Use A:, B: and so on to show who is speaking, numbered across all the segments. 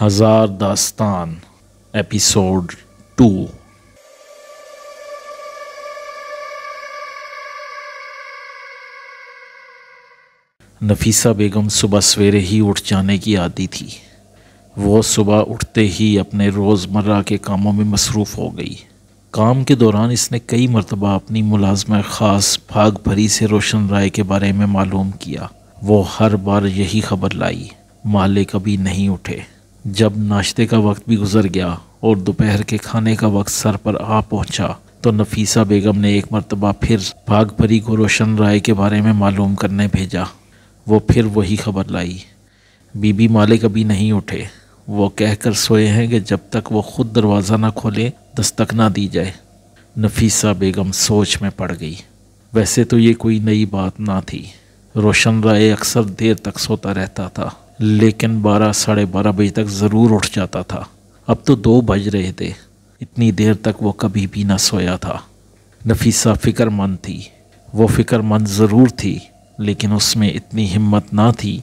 A: हजार दास्तान episode to Nafisa बेगम सुबह सवेरे ही उठ जाने की आदि थी वो सुबह उठते ही अपने रोज़मर्रा के कामों में मसरूफ़ हो गई काम के दौरान इसने कई मरतबा अपनी मुलाजम ख़ास भाग भरी से रोशन राय के बारे में मालूम किया वो हर बार यही खबर लाई माले कभी नहीं उठे जब नाश्ते का वक्त भी गुजर गया और दोपहर के खाने का वक्त सर पर आ पहुंचा तो नफीसा बेगम ने एक मरतबा फिर भाग परी को रोशन राय के बारे में मालूम करने भेजा वो फिर वही खबर लाई बीबी मालिक अभी नहीं उठे वो कहकर सोए हैं कि जब तक वो खुद दरवाज़ा ना खोले दस्तक ना दी जाए नफीसा बेगम सोच में पड़ गई वैसे तो ये कोई नई बात ना थी रोशन राय अक्सर देर तक सोता रहता था लेकिन बारह साढ़े बारह बजे तक ज़रूर उठ जाता था अब तो दो बज रहे थे इतनी देर तक वो कभी भी ना सोया था नफीसा फ़िक्रमंद थी वो फ़िक्रमंद ज़रूर थी लेकिन उसमें इतनी हिम्मत ना थी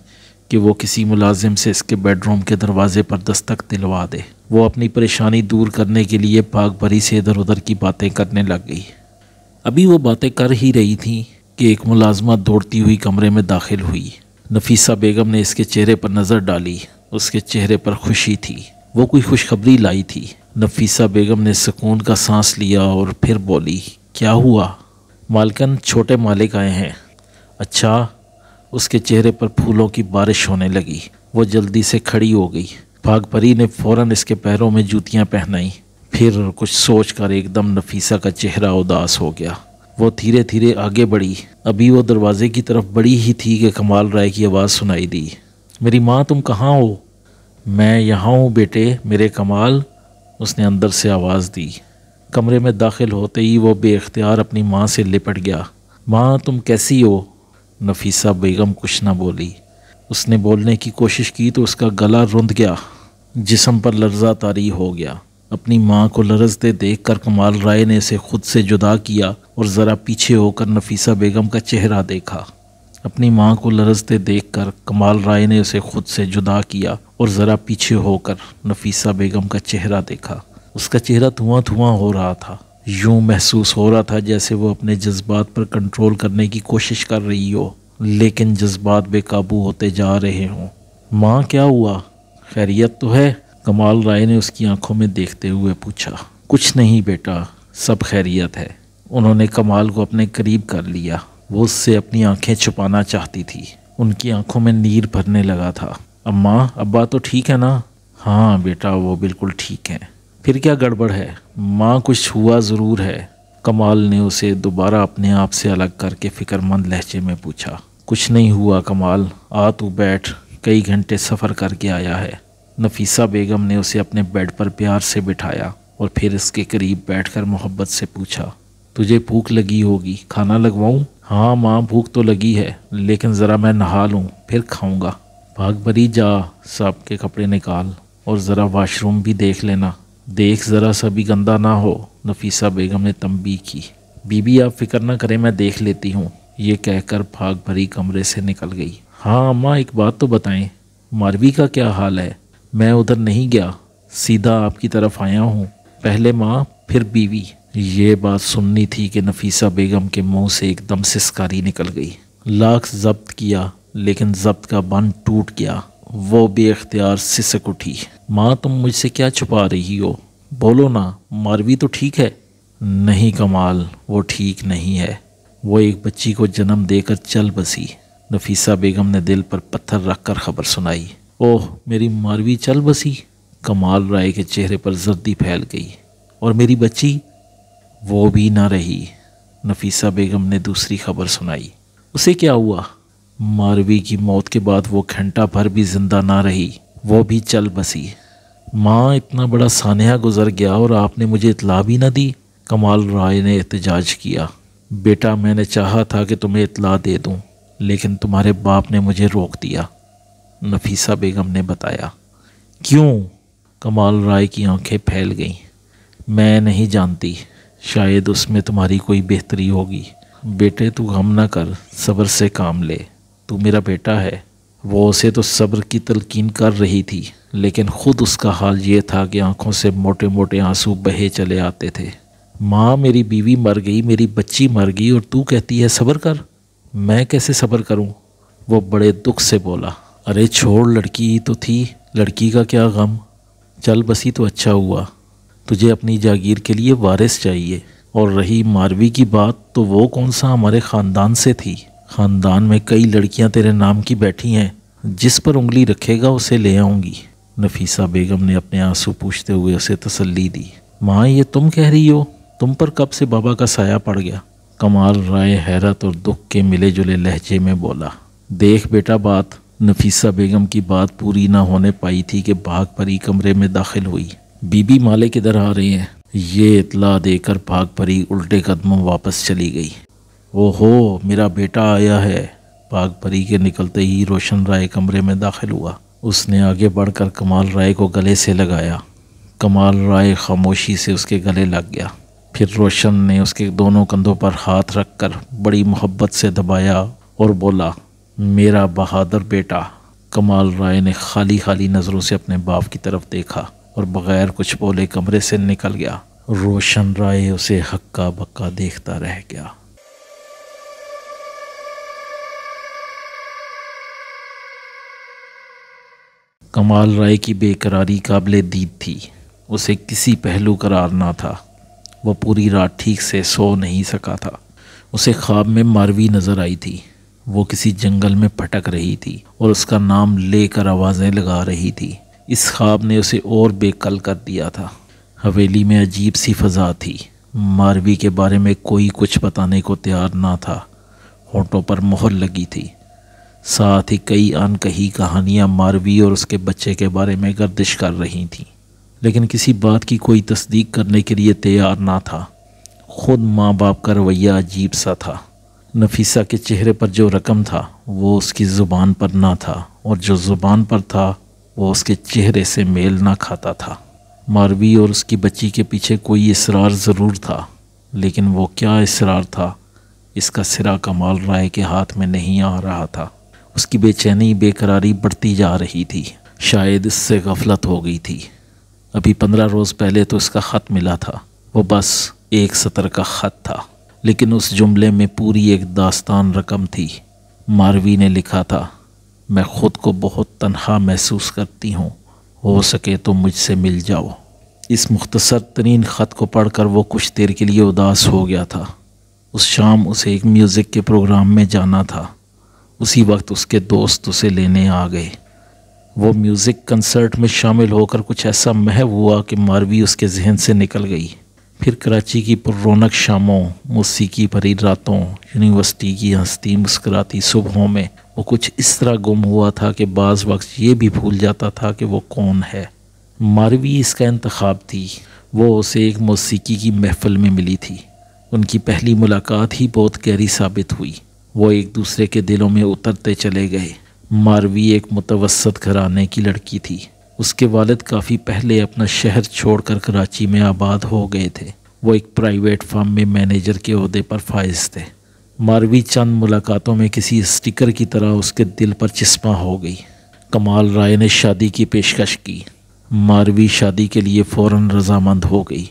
A: कि वो किसी मुलाजिम से इसके बेडरूम के दरवाज़े पर दस्तक दिलवा दे वो अपनी परेशानी दूर करने के लिए पाक भरी से इधर उधर की बातें करने लग गई अभी वो बातें कर ही रही थी कि एक मुलाजमा दौड़ती हुई कमरे में दाखिल हुई नफीसा बेगम ने इसके चेहरे पर नज़र डाली उसके चेहरे पर खुशी थी वो कोई खुशखबरी लाई थी नफीसा बेगम ने सुकून का सांस लिया और फिर बोली क्या हुआ मालकन छोटे मालिक आए हैं अच्छा उसके चेहरे पर फूलों की बारिश होने लगी वो जल्दी से खड़ी हो गई भागपरी ने फौरन इसके पैरों में जूतियाँ पहनाई फिर कुछ सोच कर एकदम नफीसा का चेहरा उदास हो गया वो धीरे धीरे आगे बढ़ी अभी वो दरवाजे की तरफ बड़ी ही थी कि कमाल राय की आवाज़ सुनाई दी मेरी माँ तुम कहाँ हो मैं यहाँ हूँ बेटे मेरे कमाल उसने अंदर से आवाज़ दी कमरे में दाखिल होते ही वो बेख्तियार अपनी माँ से लिपट गया माँ तुम कैसी हो नफीसा बेगम कुछ ना बोली उसने बोलने की कोशिश की तो उसका गला रुंध गया जिसम पर लर्जा तारी हो गया अपनी माँ को लरजते देख कर कमाल राय ने इसे खुद से जुदा किया और ज़रा पीछे होकर नफीसा बेगम का चेहरा देखा अपनी माँ को लरजते देख कर कमाल राय ने उसे खुद से जुदा किया और ज़रा पीछे होकर नफीसा बेगम का चेहरा देखा उसका चेहरा धुआं धुआं हो रहा था यूं महसूस हो रहा था जैसे वो अपने जज्बात पर कंट्रोल करने की कोशिश कर रही हो लेकिन जज्बात बेकाबू होते जा रहे हों माँ क्या हुआ खैरियत तो है कमाल राय ने उसकी आंखों में देखते हुए पूछा कुछ नहीं बेटा सब खैरियत है उन्होंने कमाल को अपने करीब कर लिया वो उससे अपनी आंखें छुपाना चाहती थी उनकी आंखों में नीर भरने लगा था अम्मा अब्बा तो ठीक है ना हाँ बेटा वो बिल्कुल ठीक है फिर क्या गड़बड़ है माँ कुछ हुआ ज़रूर है कमाल ने उसे दोबारा अपने आप से अलग करके फ़िक्रमंद लहजे में पूछा कुछ नहीं हुआ कमाल आ तू बैठ कई घंटे सफ़र करके आया है नफीसा बेगम ने उसे अपने बेड पर प्यार से बिठाया और फिर इसके करीब बैठकर मोहब्बत से पूछा तुझे भूख लगी होगी खाना लगवाऊँ हाँ माँ भूख तो लगी है लेकिन ज़रा मैं नहा लूँ फिर खाऊँगा भाग भरी जा साहब के कपड़े निकाल और ज़रा वाशरूम भी देख लेना देख ज़रा सभी गंदा ना हो नफीसा बेगम ने तंबी की बीबी आप फिक्र ना करें मैं देख लेती हूँ ये कहकर भाग भरी कमरे से निकल गई हाँ अम्मा एक बात तो बताएं मारवी का क्या हाल है मैं उधर नहीं गया सीधा आपकी तरफ आया हूँ पहले माँ फिर बीवी ये बात सुननी थी कि नफीसा बेगम के मुंह से एकदम सिस्कारी निकल गई लाख जब्त किया लेकिन जब्त का बंद टूट गया वो बेअ्तियार सिसक उठी माँ तुम मुझसे क्या छुपा रही हो बोलो ना मारवी तो ठीक है नहीं कमाल वो ठीक नहीं है वो एक बच्ची को जन्म देकर चल बसी नफीसा बेगम ने दिल पर पत्थर रखकर खबर सुनाई ओह मेरी मारवी चल बसी कमाल राय के चेहरे पर जर्दी फैल गई और मेरी बच्ची वो भी ना रही नफीसा बेगम ने दूसरी खबर सुनाई उसे क्या हुआ मारवी की मौत के बाद वो घंटा भर भी जिंदा ना रही वो भी चल बसी माँ इतना बड़ा सानहा गुजर गया और आपने मुझे इतला भी ना दी कमाल राय ने एहतजाज किया बेटा मैंने चाहा था कि तुम्हें इतला दे दूँ लेकिन तुम्हारे बाप ने मुझे रोक दिया नफीसा बेगम ने बताया क्यों कमाल राय की आंखें फैल गईं मैं नहीं जानती शायद उसमें तुम्हारी कोई बेहतरी होगी बेटे तू गम ना कर सब्र से काम ले तू मेरा बेटा है वो उसे तो सब्र की तलकिन कर रही थी लेकिन ख़ुद उसका हाल ये था कि आंखों से मोटे मोटे आंसू बहे चले आते थे माँ मेरी बीवी मर गई मेरी बच्ची मर गई और तू कहती है सब्र कर मैं कैसे सब्र करूँ वो बड़े दुख से बोला अरे छोड़ लड़की ही तो थी लड़की का क्या गम चल बसी तो अच्छा हुआ तुझे अपनी जागीर के लिए वारिस चाहिए और रही मारवी की बात तो वो कौन सा हमारे ख़ानदान से थी ख़ानदान में कई लड़कियां तेरे नाम की बैठी हैं जिस पर उंगली रखेगा उसे ले आऊँगी नफीसा बेगम ने अपने आंसू पूछते हुए उसे तसल्ली दी माँ ये तुम कह रही हो तुम पर कब से बाबा का साया पड़ गया कमाल राय हैरत और दुख के मिले जुले लहजे में बोला देख बेटा बात नफीसा बेगम की बात पूरी ना होने पाई थी कि भाग परी कमरे में दाखिल हुई बीबी माले किधर आ रही हैं ये इतला देकर भाग परी उल्टे कदमों वापस चली गई ओहो मेरा बेटा आया है भाग परी के निकलते ही रोशन राय कमरे में दाखिल हुआ उसने आगे बढ़कर कमाल राय को गले से लगाया कमाल राय खामोशी से उसके गले लग गया फिर रोशन ने उसके दोनों कंधों पर हाथ रखकर बड़ी मोहब्बत से दबाया और बोला मेरा बहादुर बेटा कमाल राय ने खाली खाली नज़रों से अपने बाप की तरफ देखा और बग़ैर कुछ बोले कमरे से निकल गया रोशन राय उसे हक्का बक्का देखता रह गया कमाल राय की बेकरारी काबिल दीद थी उसे किसी पहलू करार ना था वह पूरी रात ठीक से सो नहीं सका था उसे ख्वाब में मारवी नज़र आई थी वो किसी जंगल में भटक रही थी और उसका नाम लेकर आवाज़ें लगा रही थी इस ख्वाब ने उसे और बेकल कर दिया था हवेली में अजीब सी फजा थी मारवी के बारे में कोई कुछ बताने को तैयार ना था होटों पर मोहर लगी थी साथ ही कई अनकही कहानियां मारवी और उसके बच्चे के बारे में गर्दिश कर रही थीं लेकिन किसी बात की कोई तस्दीक करने के लिए तैयार ना था खुद माँ बाप का रवैया अजीब सा था नफीसा के चेहरे पर जो रकम था वो उसकी ज़ुबान पर ना था और जो ज़ुबान पर था वो उसके चेहरे से मेल ना खाता था मारवी और उसकी बच्ची के पीछे कोई इसरार ज़रूर था लेकिन वो क्या इसरार था इसका सिरा कमाल राय के हाथ में नहीं आ रहा था उसकी बेचैनी बेकरारी बढ़ती जा रही थी शायद इससे गफलत हो गई थी अभी पंद्रह रोज़ पहले तो इसका ख़त मिला था वो बस एक सतर का ख़त था लेकिन उस जुमले में पूरी एक दास्तान रकम थी मारवी ने लिखा था मैं ख़ुद को बहुत तनहा महसूस करती हूँ हो सके तो मुझसे मिल जाओ इस मुख्तसर तरीन ख़त को पढ़ कर वो कुछ देर के लिए उदास हो गया था उस शाम उसे एक म्यूज़िक के प्रोग्राम में जाना था उसी वक्त उसके दोस्त उसे लेने आ गए वो म्यूज़िक कंसर्ट में शामिल होकर कुछ ऐसा महव हुआ कि मारवी उसके जहन से निकल गई फिर कराची की रौनक शामों मौसीकी भरी रातों यूनिवर्सिटी की हंसती मुस्कुराती सुबहों में वो कुछ इस तरह गुम हुआ था कि बाज़ वक्त ये भी भूल जाता था कि वो कौन है मारवी इसका इंतखब थी वो उसे एक मौसीकी की महफल में मिली थी उनकी पहली मुलाकात ही बहुत गहरी साबित हुई वो एक दूसरे के दिलों में उतरते चले गए मारवी एक मुतवसत घराने की लड़की थी उसके वालद काफ़ी पहले अपना शहर छोड़कर कराची में आबाद हो गए थे वो एक प्राइवेट फर्म में मैनेजर के अहदे पर फाइज थे मारवी चंद मुलाकातों में किसी स्टिकर की तरह उसके दिल पर चश्मा हो गई कमाल राय ने शादी की पेशकश की मारवी शादी के लिए फ़ौरन रजामंद हो गई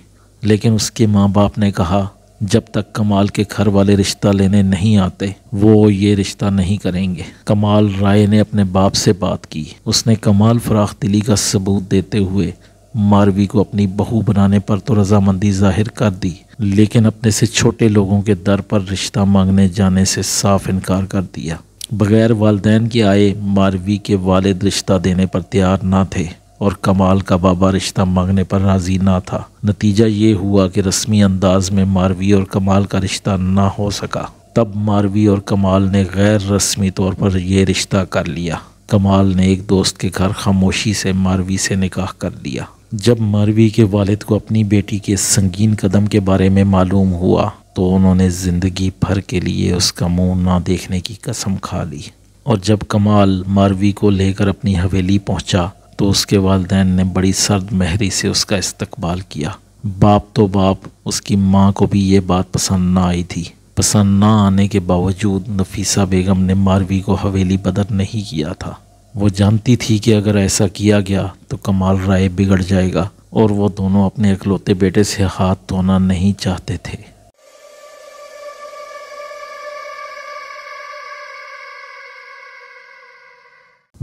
A: लेकिन उसके माँ बाप ने कहा जब तक कमाल के घर वाले रिश्ता लेने नहीं आते वो ये रिश्ता नहीं करेंगे कमाल राय ने अपने बाप से बात की उसने कमाल फराख दिली का सबूत देते हुए मारवी को अपनी बहू बनाने पर तो रजामंदी जाहिर कर दी लेकिन अपने से छोटे लोगों के दर पर रिश्ता मांगने जाने से साफ इनकार कर दिया बगैर वालदेन के आए मारवी के वालिद रिश्ता देने पर तैयार ना थे और कमाल का बाबा रिश्ता मांगने पर राज़ी ना था नतीजा ये हुआ कि रस्मी अंदाज में मारवी और कमाल का रिश्ता ना हो सका तब मारवी और कमाल ने गैर रस्मी तौर पर यह रिश्ता कर लिया कमाल ने एक दोस्त के घर खामोशी से मारवी से निकाह कर लिया जब मरवी के वालिद को अपनी बेटी के संगीन कदम के बारे में मालूम हुआ तो उन्होंने ज़िंदगी भर के लिए उसका मुंह ना देखने की कसम खा ली और जब कमाल मारवी को लेकर अपनी हवेली पहुंचा तो उसके वालदेन ने बड़ी सर्द महरी से उसका इस्तकबाल किया बाप तो बाप उसकी माँ को भी ये बात पसंद ना आई थी पसंद ना आने के बावजूद नफीसा बेगम ने मारवी को हवेली बदर नहीं किया था वो जानती थी कि अगर ऐसा किया गया तो कमाल राय बिगड़ जाएगा और वो दोनों अपने अकलौते बेटे से हाथ धोना नहीं चाहते थे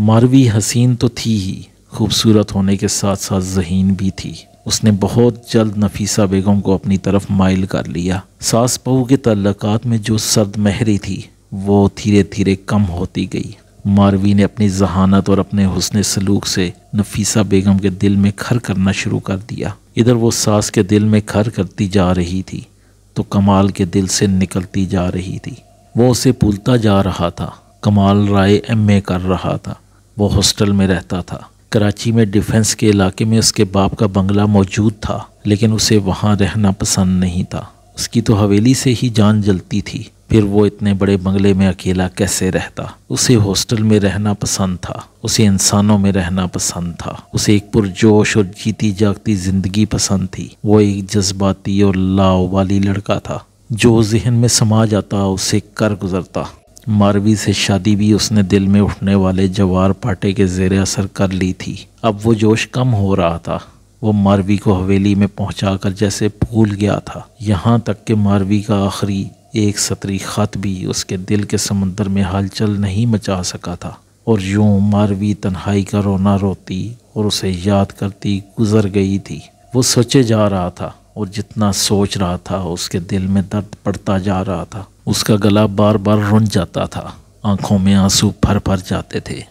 A: मारवी हसीन तो थी ही खूबसूरत होने के साथ साथ जहीन भी थी उसने बहुत जल्द नफीसा बेगम को अपनी तरफ माइल कर लिया सास बहू के तल्लक़ात में जो सर्द महरी थी वो धीरे धीरे कम होती गई मारवी ने अपनी जहानत और अपने हुसन सलूक से नफीसा बेगम के दिल में खर करना शुरू कर दिया इधर वो सास के दिल में खर करती जा रही थी तो कमाल के दिल से निकलती जा रही थी वो उसे भूलता जा रहा था कमाल राय एम ए कर रहा था वो हॉस्टल में रहता था कराची में डिफेंस के इलाके में उसके बाप का बंगला मौजूद था लेकिन उसे वहाँ रहना पसंद नहीं था उसकी तो हवेली से ही जान जलती थी फिर वो इतने बड़े बंगले में अकेला कैसे रहता उसे हॉस्टल में रहना पसंद था उसे इंसानों में रहना पसंद था उसे एक पुरजोश और जीती जागती जिंदगी पसंद थी वो एक जज्बाती और लाव वाली लड़का था जो जहन में समा जाता उसे कर गुजरता मारवी से शादी भी उसने दिल में उठने वाले जवार पाटे के जेर असर कर ली थी अब वो जोश कम हो रहा था वो मारवी को हवेली में पहुंचाकर जैसे भूल गया था यहाँ तक कि मारवी का आखिरी एक सतरी खत भी उसके दिल के समंदर में हलचल नहीं मचा सका था और यूँ मारवी तन्हाई का रोना रोती और उसे याद करती गुजर गई थी वो सोचे जा रहा था और जितना सोच रहा था उसके दिल में दर्द पड़ता जा रहा था उसका गला बार बार रुन जाता था आंखों में आंसू भर भर जाते थे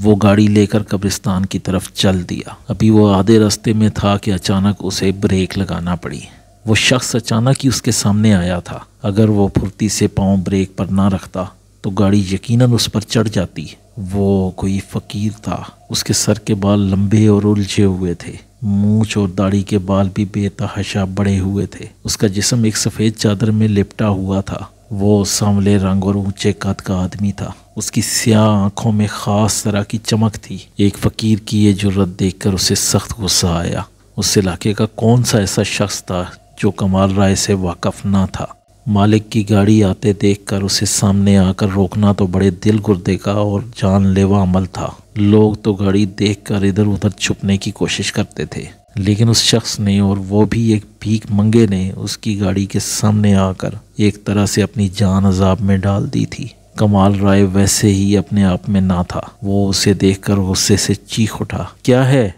A: वो गाड़ी लेकर कब्रिस्तान की तरफ चल दिया अभी वो आधे रास्ते में था कि अचानक उसे ब्रेक लगाना पड़ी वो शख्स अचानक ही उसके सामने आया था अगर वो फुर्ती से पाँव ब्रेक पर ना रखता तो गाड़ी यकीनन उस पर चढ़ जाती वो कोई फ़कीर था उसके सर के बाल लंबे और उलझे हुए थे मूछ और दाढ़ी के बाल भी बेतहाशा बड़े हुए थे उसका जिसम एक सफ़ेद चादर में लिपटा हुआ था वो सांवले रंग और ऊंचे कद का आदमी था उसकी स्याह आंखों में ख़ास तरह की चमक थी एक फ़कीर की ये जुर्रत देखकर उसे सख्त गुस्सा आया उस इलाके का कौन सा ऐसा शख्स था जो कमाल राय से वाकफ़ ना था मालिक की गाड़ी आते देखकर उसे सामने आकर रोकना तो बड़े दिल गुर्दे का और जानलेवा अमल था लोग तो गाड़ी देखकर इधर उधर छुपने की कोशिश करते थे लेकिन उस शख्स ने और वो भी एक भीख मंगे ने उसकी गाड़ी के सामने आकर एक तरह से अपनी जान अजाब में डाल दी थी कमाल राय वैसे ही अपने आप में ना था वो उसे देखकर गुस्से से चीख उठा क्या है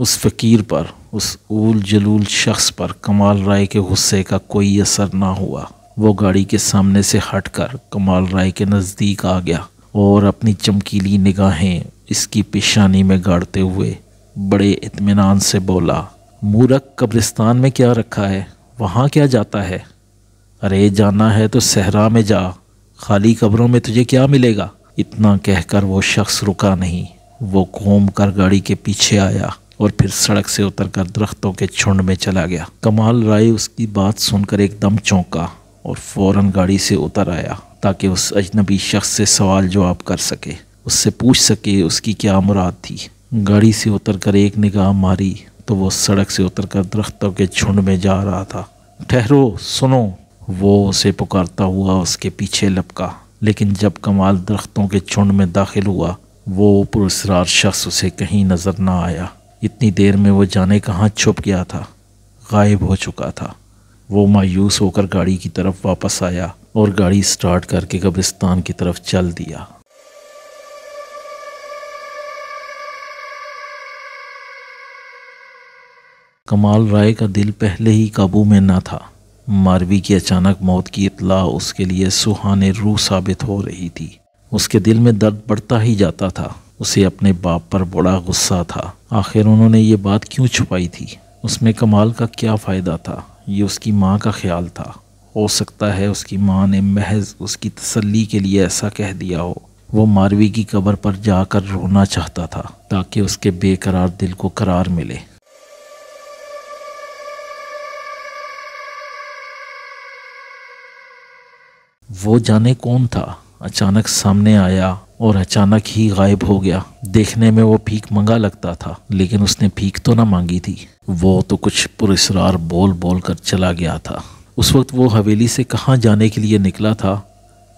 A: उस फ़कीर पर उस ऊल जलूल शख्स पर कमाल राय के गुस्से का कोई असर ना हुआ वो गाड़ी के सामने से हटकर कमाल राय के नज़दीक आ गया और अपनी चमकीली निगाहें इसकी पेशानी में गाड़ते हुए बड़े इतमान से बोला मूरख कब्रिस्तान में क्या रखा है वहाँ क्या जाता है अरे जाना है तो सहरा में जा खाली कब्रों में तुझे क्या मिलेगा इतना कहकर वो शख्स रुका नहीं वो घूम कर गाड़ी के पीछे आया और फिर सड़क से उतरकर दरख्तों के छुंड में चला गया कमाल राय उसकी बात सुनकर एकदम चौंका और फौरन गाड़ी से उतर आया ताकि उस अजनबी शख्स से सवाल जवाब कर सके उससे पूछ सके उसकी क्या मुराद थी गाड़ी से उतरकर एक निगाह मारी तो वो सड़क से उतरकर दरख्तों के झुंड में जा रहा था ठहरो सुनो वो उसे पुकारता हुआ उसके पीछे लपका लेकिन जब कमाल दरख्तों के झुंड में दाखिल हुआ वो पुरसरार शख्स उसे कहीं नज़र ना आया इतनी देर में वो जाने कहाँ छुप गया था गायब हो चुका था वो मायूस होकर गाड़ी की तरफ वापस आया और गाड़ी स्टार्ट करके कब्रिस्तान की तरफ चल दिया कमाल राय का दिल पहले ही काबू में ना था मारवी की अचानक मौत की इतला उसके लिए सुहाने रूह साबित हो रही थी उसके दिल में दर्द बढ़ता ही जाता था उसे अपने बाप पर बड़ा गुस्सा था आखिर उन्होंने ये बात क्यों छुपाई थी उसमें कमाल का क्या फ़ायदा था ये उसकी माँ का ख्याल था हो सकता है उसकी माँ ने महज उसकी तसल्ली के लिए ऐसा कह दिया हो वो मारवी की कब्र पर जाकर रोना चाहता था ताकि उसके बेकरार दिल को करार मिले वो जाने कौन था अचानक सामने आया और अचानक ही गायब हो गया देखने में वो भीख मंगा लगता था लेकिन उसने भीख तो ना मांगी थी वो तो कुछ पुरस्ार बोल बोल कर चला गया था उस वक्त वो हवेली से कहाँ जाने के लिए निकला था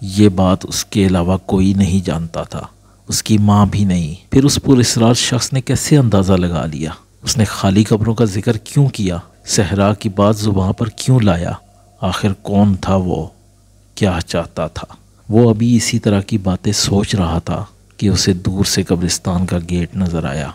A: ये बात उसके अलावा कोई नहीं जानता था उसकी माँ भी नहीं फिर उस पुरस्ार शख्स ने कैसे अंदाज़ा लगा लिया उसने खाली कपड़ों का जिक्र क्यों किया सहरा की बात जुबान पर क्यों लाया आखिर कौन था वो क्या चाहता था वो अभी इसी तरह की बातें सोच रहा था कि उसे दूर से कब्रिस्तान का गेट नज़र आया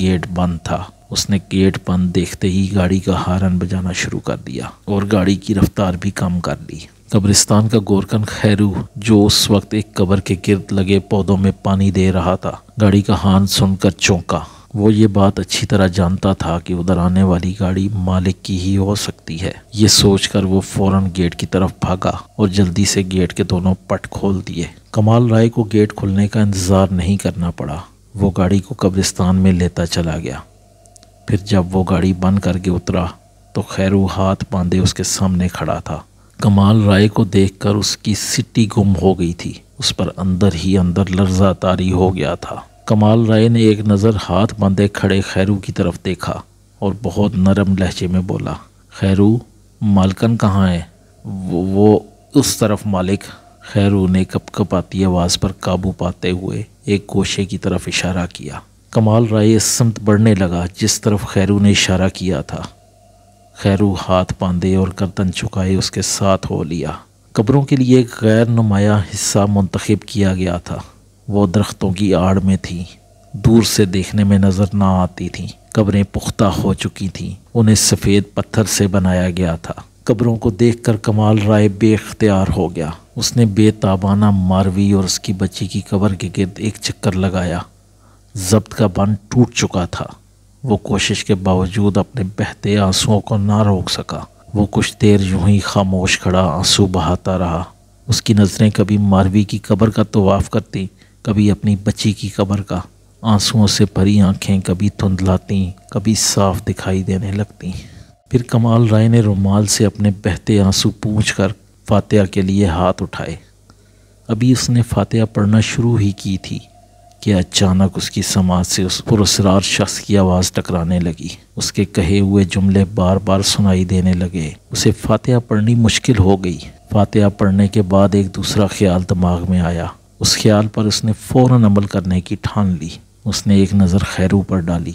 A: गेट बंद था उसने गेट बंद देखते ही गाड़ी का हारन बजाना शुरू कर दिया और गाड़ी की रफ्तार भी कम कर ली कब्रिस्तान का गोरकन खैरू जो उस वक्त एक कब्र के गिर्द लगे पौधों में पानी दे रहा था गाड़ी का हान सुनकर चौंका वो ये बात अच्छी तरह जानता था कि उधर आने वाली गाड़ी मालिक की ही हो सकती है ये सोचकर वो फौरन गेट की तरफ भागा और जल्दी से गेट के दोनों पट खोल दिए कमाल राय को गेट खुलने का इंतज़ार नहीं करना पड़ा वो गाड़ी को कब्रिस्तान में लेता चला गया फिर जब वो गाड़ी बंद करके उतरा तो खैरू हाथ बांधे उसके सामने खड़ा था कमाल राय को देखकर उसकी सिट्टी गुम हो गई थी उस पर अंदर ही अंदर लर्जा तारी हो गया था कमाल राय ने एक नज़र हाथ बांधे खड़े खैरू की तरफ देखा और बहुत नरम लहजे में बोला खैरू मालकन कहाँ है वो, वो उस तरफ मालिक खैरू ने कपकपाती आवाज़ पर काबू पाते हुए एक गोशे की तरफ इशारा किया कमाल राय इस समत बढ़ने लगा जिस तरफ खैरू ने इशारा किया था खैरू हाथ बांधे और गर्दन चुकाए उसके साथ हो लिया कब्रों के लिए एक गैर नुमाया हिस्सा मुंतखब किया गया था वो दरख्तों की आड़ में थी दूर से देखने में नज़र ना आती थी कब्रें पुख्ता हो चुकी थीं उन्हें सफ़ेद पत्थर से बनाया गया था कब्रों को देखकर कमाल राय बेख्तियार हो गया उसने बेताबाना मारवी और उसकी बच्ची की कब्र के गिर्द एक चक्कर लगाया जब्त का बन टूट चुका था वो कोशिश के बावजूद अपने बहते आंसुओं को ना रोक सका वो कुछ देर यूं ही खामोश खड़ा आंसू बहाता रहा उसकी नज़रें कभी मारवी की कब्र का तवाफ़ करती कभी अपनी बच्ची की कब्र का आंसुओं से भरी आंखें कभी धुंधलाती कभी साफ दिखाई देने लगती फिर कमाल राय ने रुमाल से अपने बहते आंसू पूछ कर फातह के लिए हाथ उठाए अभी उसने फातह पढ़ना शुरू ही की थी कि अचानक उसकी समाज से उस पुरसरार शख्स की आवाज़ टकराने लगी उसके कहे हुए जुमले बार बार सुनाई देने लगे उसे फातह पढ़नी मुश्किल हो गई फातह पढ़ने के बाद एक दूसरा ख्याल दिमाग में आया उस ख्याल पर उसने फौरन अमल करने की ठान ली उसने एक नज़र खैरू पर डाली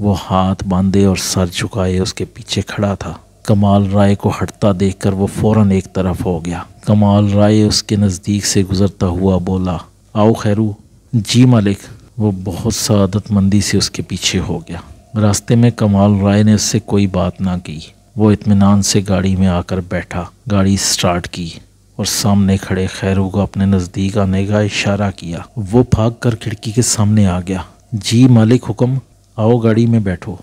A: वो हाथ बांधे और सर झुकाए उसके पीछे खड़ा था कमाल राय को हटता देखकर वो फौरन एक तरफ हो गया कमाल राय उसके नज़दीक से गुजरता हुआ बोला आओ खैरू जी मालिक वो बहुत सदतमंदी से उसके पीछे हो गया रास्ते में कमाल राय ने उससे कोई बात ना की वो इतमान से गाड़ी में आकर बैठा गाड़ी स्टार्ट की और सामने खड़े खैरू को अपने नज़दीक आने का इशारा किया वो भाग कर खिड़की के सामने आ गया जी मालिक हुक्म आओ गाड़ी में बैठो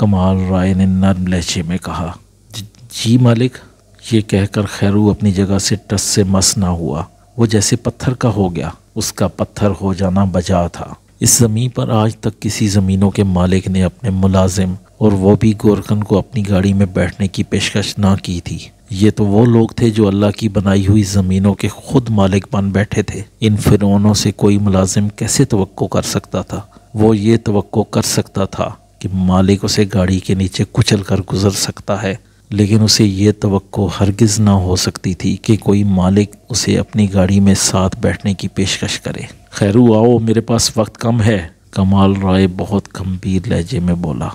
A: कमाल राय ने नर्म लहजे में कहा जी मालिक ये कहकर खैरू अपनी जगह से टस से मस ना हुआ वो जैसे पत्थर का हो गया उसका पत्थर हो जाना बजा था इस ज़मीन पर आज तक किसी ज़मीनों के मालिक ने अपने मुलाजिम और वो भी गोरखन को अपनी गाड़ी में बैठने की पेशकश ना की थी ये तो वो लोग थे जो अल्लाह की बनाई हुई ज़मीनों के खुद मालिक बन बैठे थे इन फिरौनों से कोई मुलाजिम कैसे तो कर सकता था वो ये तो कर सकता था कि मालिक उसे गाड़ी के नीचे कुचल कर गुजर सकता है लेकिन उसे ये तो हरगिज़ ना हो सकती थी कि कोई मालिक उसे अपनी गाड़ी में साथ बैठने की पेशकश करे खैरू आओ मेरे पास वक्त कम है कमाल राय बहुत गंभीर लहजे में बोला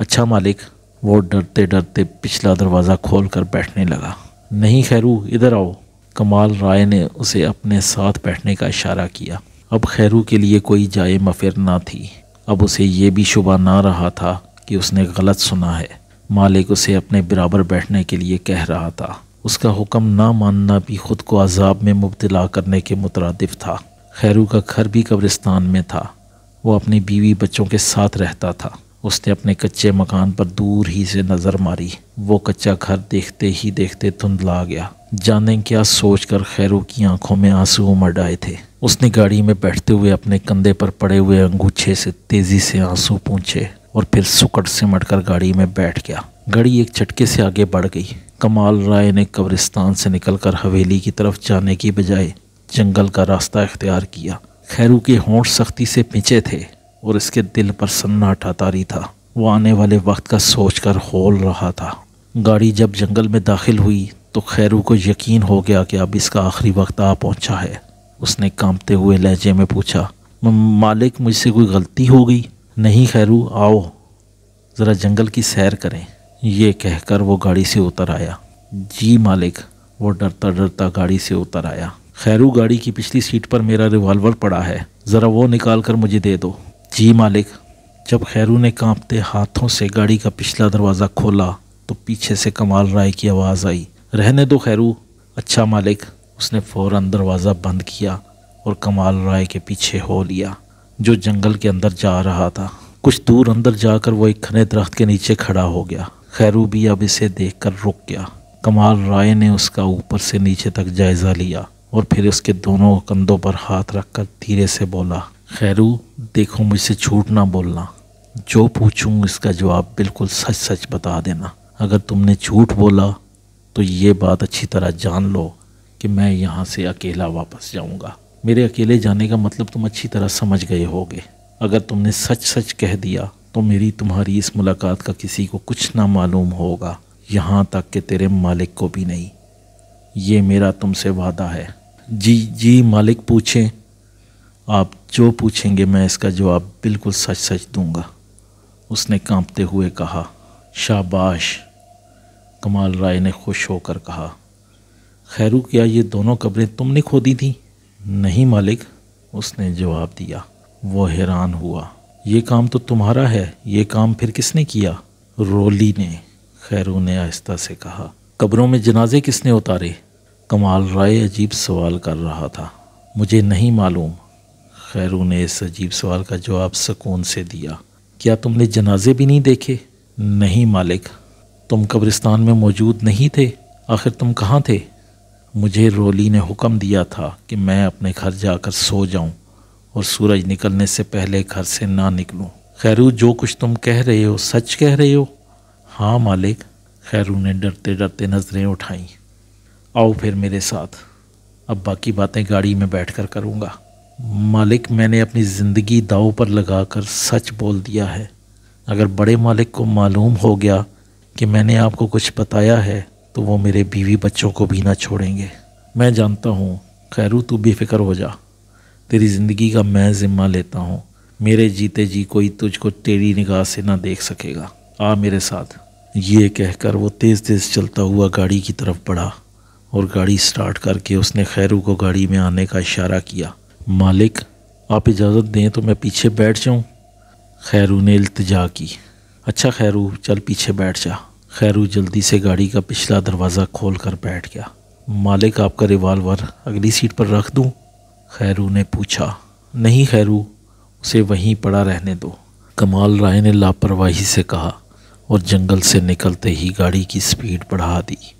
A: अच्छा मालिक वो डरते डरते पिछला दरवाज़ा खोल कर बैठने लगा नहीं खैरू इधर आओ कमाल राय ने उसे अपने साथ बैठने का इशारा किया अब खैरू के लिए कोई जाए मफिर ना थी अब उसे ये भी शुबा ना रहा था कि उसने गलत सुना है मालिक उसे अपने बराबर बैठने के लिए कह रहा था उसका हुक्म ना मानना भी खुद को अजाब में मुबतला करने के मुतरद था खैरू का घर भी कब्रिस्तान में था वो अपनी बीवी बच्चों के साथ रहता था उसने अपने कच्चे मकान पर दूर ही से नज़र मारी वो कच्चा घर देखते ही देखते धुंधला गया जाने क्या सोच कर खैरू की आंखों में आंसू उमड़ आए थे उसने गाड़ी में बैठते हुए अपने कंधे पर पड़े हुए अंगूछे से तेज़ी से आंसू पूछे और फिर सुकट से कर गाड़ी में बैठ गया गाड़ी एक झटके से आगे बढ़ गई कमाल राय ने कब्रिस्तान से निकलकर हवेली की तरफ जाने की बजाय जंगल का रास्ता इख्तियार किया खैरू के होंठ सख्ती से पिंचे थे और इसके दिल पर सन्नाटा तारी था वो आने वाले वक्त का सोच कर होल रहा था गाड़ी जब जंगल में दाखिल हुई तो खैरू को यकीन हो गया कि अब इसका आखिरी वक्त आ पहुंचा है उसने कांपते हुए लहजे में पूछा मालिक मुझसे कोई गलती हो गई नहीं खैरू आओ ज़रा जंगल की सैर करें ये कहकर वो गाड़ी से उतर आया जी मालिक वो डरता डरता गाड़ी से उतर आया खैरू गाड़ी की पिछली सीट पर मेरा रिवॉल्वर पड़ा है ज़रा वो निकाल कर मुझे दे दो जी मालिक जब खैरू ने कांपते हाथों से गाड़ी का पिछला दरवाज़ा खोला तो पीछे से कमाल राय की आवाज़ आई रहने दो खैरू अच्छा मालिक उसने फ़ौर दरवाज़ा बंद किया और कमाल राय के पीछे हो लिया जो जंगल के अंदर जा रहा था कुछ दूर अंदर जाकर वो एक घने दरख्त के नीचे खड़ा हो गया खैरू भी अब इसे कर रुक गया कमाल राय ने उसका ऊपर से नीचे तक जायज़ा लिया और फिर उसके दोनों कंधों पर हाथ रखकर धीरे से बोला खैरू देखो मुझसे झूठ ना बोलना जो पूछूँ इसका जवाब बिल्कुल सच सच बता देना अगर तुमने झूठ बोला तो ये बात अच्छी तरह जान लो कि मैं यहाँ से अकेला वापस जाऊँगा मेरे अकेले जाने का मतलब तुम अच्छी तरह समझ गए होगे अगर तुमने सच सच कह दिया तो मेरी तुम्हारी इस मुलाकात का किसी को कुछ ना मालूम होगा यहाँ तक कि तेरे मालिक को भी नहीं ये मेरा तुमसे वादा है जी जी मालिक पूछें आप जो पूछेंगे मैं इसका जवाब बिल्कुल सच सच दूंगा उसने कांपते हुए कहा शाबाश कमाल राय ने खुश होकर कहा खैरू क्या ये दोनों कब्रें तुमने खोदी थीं नहीं मालिक उसने जवाब दिया वो हैरान हुआ ये काम तो तुम्हारा है ये काम फिर किसने किया रोली ने खैरू ने आहिस्ता से कहा कब्रों में जनाजे किसने उतारे कमाल राय अजीब सवाल कर रहा था मुझे नहीं मालूम खैरू ने इस अजीब सवाल का जवाब सुकून से दिया क्या तुमने जनाजे भी नहीं देखे नहीं मालिक तुम कब्रिस्तान में मौजूद नहीं थे आखिर तुम कहाँ थे मुझे रोली ने हुक्म दिया था कि मैं अपने घर जाकर सो जाऊं और सूरज निकलने से पहले घर से ना निकलूं। खैरू जो कुछ तुम कह रहे हो सच कह रहे हो हाँ मालिक खैरू ने डरते डरते नज़रें उठाईं आओ फिर मेरे साथ अब बाकी बातें गाड़ी में बैठ कर करूँगा मालिक मैंने अपनी ज़िंदगी दाव पर लगाकर सच बोल दिया है अगर बड़े मालिक को मालूम हो गया कि मैंने आपको कुछ बताया है तो वो मेरे बीवी बच्चों को भी ना छोड़ेंगे मैं जानता हूँ खैरू तू बेफिक्र हो जा तेरी ज़िंदगी का मैं ज़िम्मा लेता हूँ मेरे जीते जी कोई तुझको तेरी निगाह से ना देख सकेगा आ मेरे साथ ये कहकर वो तेज़ तेज़ चलता हुआ गाड़ी की तरफ बढ़ा और गाड़ी स्टार्ट करके उसने खैरू को गाड़ी में आने का इशारा किया मालिक आप इजाज़त दें तो मैं पीछे बैठ जाऊँ खैरू ने इल्तजा की अच्छा खैरू चल पीछे बैठ जा खैरू जल्दी से गाड़ी का पिछला दरवाज़ा खोल कर बैठ गया मालिक आपका रिवाल्वर अगली सीट पर रख दूँ खैरू ने पूछा नहीं खैरू उसे वहीं पड़ा रहने दो कमाल राय ने लापरवाही से कहा और जंगल से निकलते ही गाड़ी की स्पीड बढ़ा दी